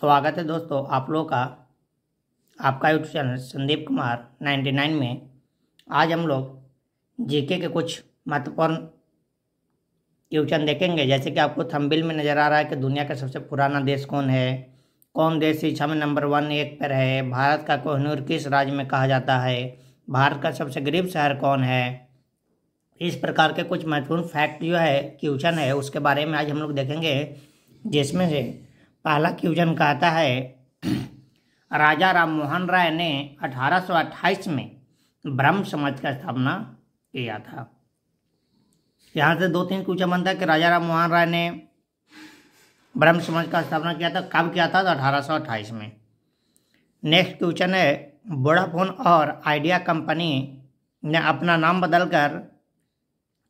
स्वागत है दोस्तों आप लोगों का आपका यूट्यूब चैनल संदीप कुमार 99 में आज हम लोग जीके के कुछ महत्वपूर्ण क्वेश्चन देखेंगे जैसे कि आपको थंबिल में नज़र आ रहा है कि दुनिया का सबसे पुराना देश कौन है कौन देश शिक्षा में नंबर वन एक पर है भारत का कोहनूर किस राज्य में कहा जाता है भारत का सबसे गरीब शहर कौन है इस प्रकार के कुछ महत्वपूर्ण फैक्ट जो है क्वेश्चन है उसके बारे में आज हम लोग देखेंगे जिसमें से पहला क्यूजन कहता है राजा राम मोहन राय ने 1828 में ब्रह्म समाज का स्थापना किया था यहाँ से दो तीन क्वेश्चन बनता है कि राजा राम मोहन राय ने ब्रह्म समाज का स्थापना किया था कब किया था तो अठारह में नेक्स्ट क्वेश्चन है वोडाफोन और आइडिया कंपनी ने अपना नाम बदलकर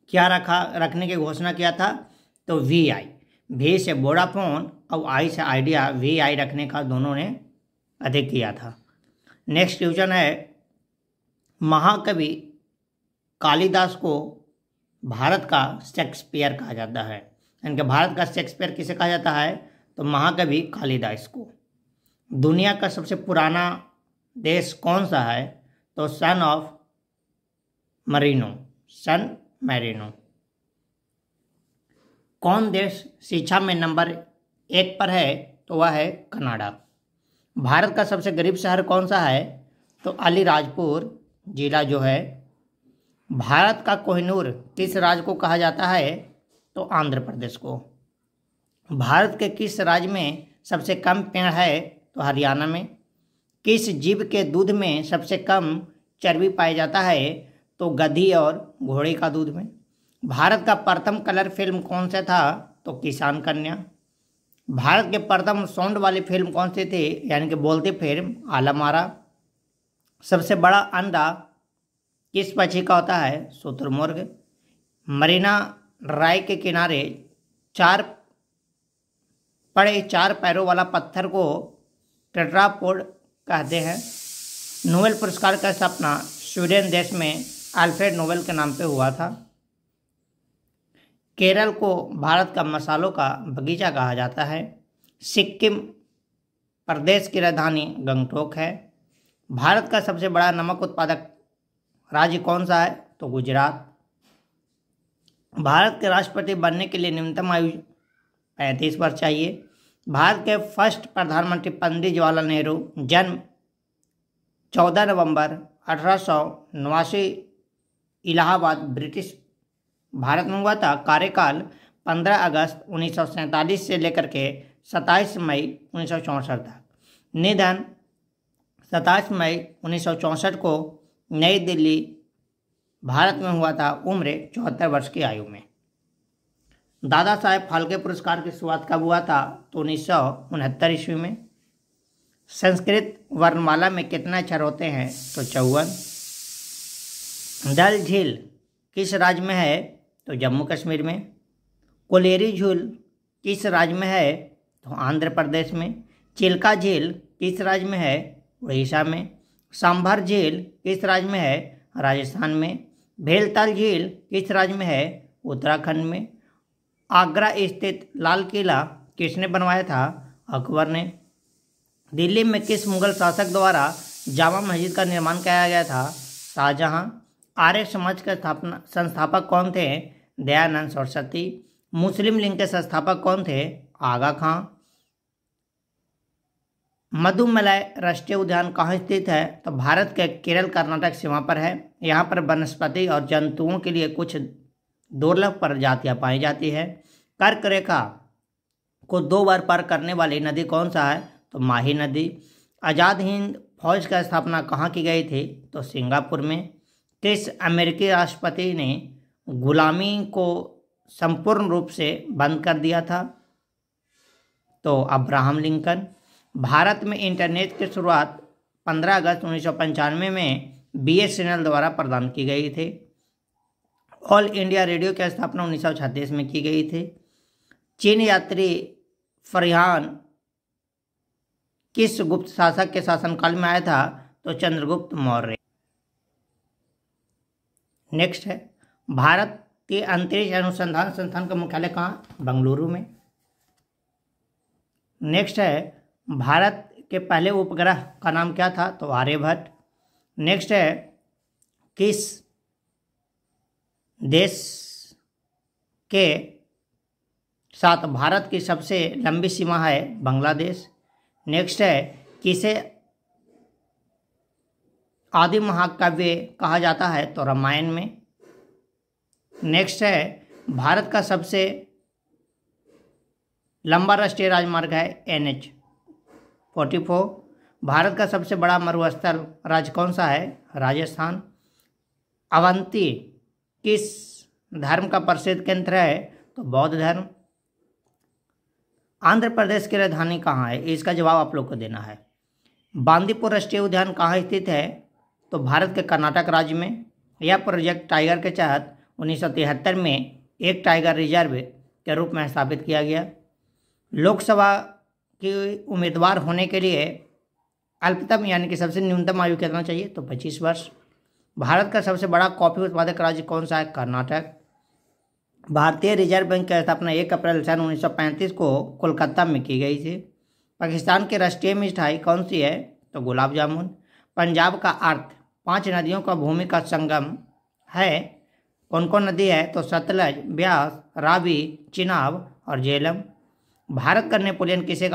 क्या रखा रखने की घोषणा किया था तो वी आई वी से वोडाफोन और आई से आइडिया वी आई रखने का दोनों ने अधिक किया था नेक्स्ट क्वेश्चन है महाकवि कालिदास को भारत का शेक्सपियर कहा जाता है यानी कि भारत का शेक्सपियर किसे कहा जाता है तो महाकवि कालिदास को दुनिया का सबसे पुराना देश कौन सा है तो son of Marino San Marino कौन देश शिक्षा में नंबर एक पर है तो वह है कनाडा भारत का सबसे गरीब शहर कौन सा है तो अलीराजपुर जिला जो है भारत का कोहिनूर किस राज्य को कहा जाता है तो आंध्र प्रदेश को भारत के किस राज्य में सबसे कम पेड़ है तो हरियाणा में किस जीव के दूध में सबसे कम चर्बी पाया जाता है तो गधी और घोड़े का दूध में भारत का प्रथम कलर फिल्म कौन सा था तो किसान कन्या भारत के प्रथम साउंड वाली फिल्म कौन सी थी यानी कि बोलती फिल्म आलमारा सबसे बड़ा अंडा किस पक्षी का होता है शुतुरमुर्ग मरीना राय के किनारे चार पड़े चार पैरों वाला पत्थर को टेट्रापोड कहते हैं नोबेल पुरस्कार का स्थापना स्वीडन देश में अल्फ्रेड नोबेल के नाम पे हुआ था केरल को भारत का मसालों का बगीचा कहा जाता है सिक्किम प्रदेश की राजधानी गंगटोक है भारत का सबसे बड़ा नमक उत्पादक राज्य कौन सा है तो गुजरात भारत के राष्ट्रपति बनने के लिए न्यूनतम आयु पैंतीस वर्ष चाहिए भारत के फर्स्ट प्रधानमंत्री पंडित जवाहरलाल नेहरू जन्म 14 नवंबर अठारह सौ इलाहाबाद ब्रिटिश भारत में हुआ था कार्यकाल 15 अगस्त उन्नीस से लेकर के 27 मई उन्नीस तक निधन 27 मई उन्नीस को नई दिल्ली भारत में हुआ था उम्र चौहत्तर वर्ष की आयु में दादा साहेब फाल्के पुरस्कार की शुरुआत कब हुआ था तो उन्नीस ईस्वी में संस्कृत वर्णमाला में कितने अक्षर होते हैं तो चौवन दल झील किस राज्य में है तो जम्मू कश्मीर में कोलेरी झील किस राज्य में है तो आंध्र प्रदेश में चिल्का झील किस राज्य में है उड़ीसा में सांभर झील किस राज्य में है राजस्थान में भेलताल झील किस राज्य में है उत्तराखंड में आगरा स्थित लाल किला किसने बनवाया था अकबर ने दिल्ली में किस मुगल शासक द्वारा जामा मस्जिद का निर्माण कराया गया था शाहजहाँ आर्य समाज का स्थापना संस्थापक कौन थे दयानंद सरस्वती मुस्लिम लीग के संस्थापक कौन थे आगा खां मधुमलय राष्ट्रीय उद्यान कहाँ स्थित है तो भारत के केरल कर्नाटक सीमा पर है यहाँ पर वनस्पति और जंतुओं के लिए कुछ दुर्लभ प्रजातियाँ पाई जाती है कर्क रेखा को दो बार पार करने वाली नदी कौन सा है तो माही नदी आज़ाद हिंद फौज का स्थापना कहाँ की गई थी तो सिंगापुर में किस अमेरिकी राष्ट्रपति ने गुलामी को संपूर्ण रूप से बंद कर दिया था तो अब्राहम लिंकन भारत में इंटरनेट की शुरुआत 15 अगस्त उन्नीस में बी एस द्वारा प्रदान की गई थी ऑल इंडिया रेडियो की स्थापना उन्नीस में की गई थी चीन यात्री फरहान किस गुप्त शासक के शासनकाल में आया था तो चंद्रगुप्त मौर्य नेक्स्ट है भारत के अंतरिक्ष अनुसंधान संस्थान का मुख्यालय कहाँ बंगलुरु में नेक्स्ट है भारत के पहले उपग्रह का नाम क्या था तो आर्यभट्ट नेक्स्ट है किस देश के साथ भारत की सबसे लंबी सीमा है बांग्लादेश नेक्स्ट है किसे आदि महाकाव्य कहा जाता है तो रामायण में नेक्स्ट है भारत का सबसे लंबा राष्ट्रीय राजमार्ग है एन एच फोर्टी फोर भारत का सबसे बड़ा मरुस्थल राज्य कौन सा है राजस्थान अवंती किस धर्म का प्रसिद्ध केंद्र है तो बौद्ध धर्म आंध्र प्रदेश की राजधानी कहाँ है इसका जवाब आप लोग को देना है बांदीपुर राष्ट्रीय उद्यान कहाँ स्थित है तो भारत के कर्नाटक राज्य में यह प्रोजेक्ट टाइगर के तहत 1973 में एक टाइगर रिजर्व के रूप में स्थापित किया गया लोकसभा के उम्मीदवार होने के लिए अल्पतम यानी कि सबसे न्यूनतम आयु कितना चाहिए तो 25 वर्ष भारत का सबसे बड़ा कॉफी उत्पादक राज्य कौन सा है कर्नाटक भारतीय रिजर्व बैंक की स्थापना एक अप्रैल सन उन्नीस को कोलकाता में की गई थी पाकिस्तान की राष्ट्रीय मिठाई कौन सी है तो गुलाब जामुन पंजाब का अर्थ पांच नदियों का भूमि का संगम है कौन कौन नदी है तो सतलज ब्यास रावी चिनाब और झेलम भारत का नेपोलियन किसे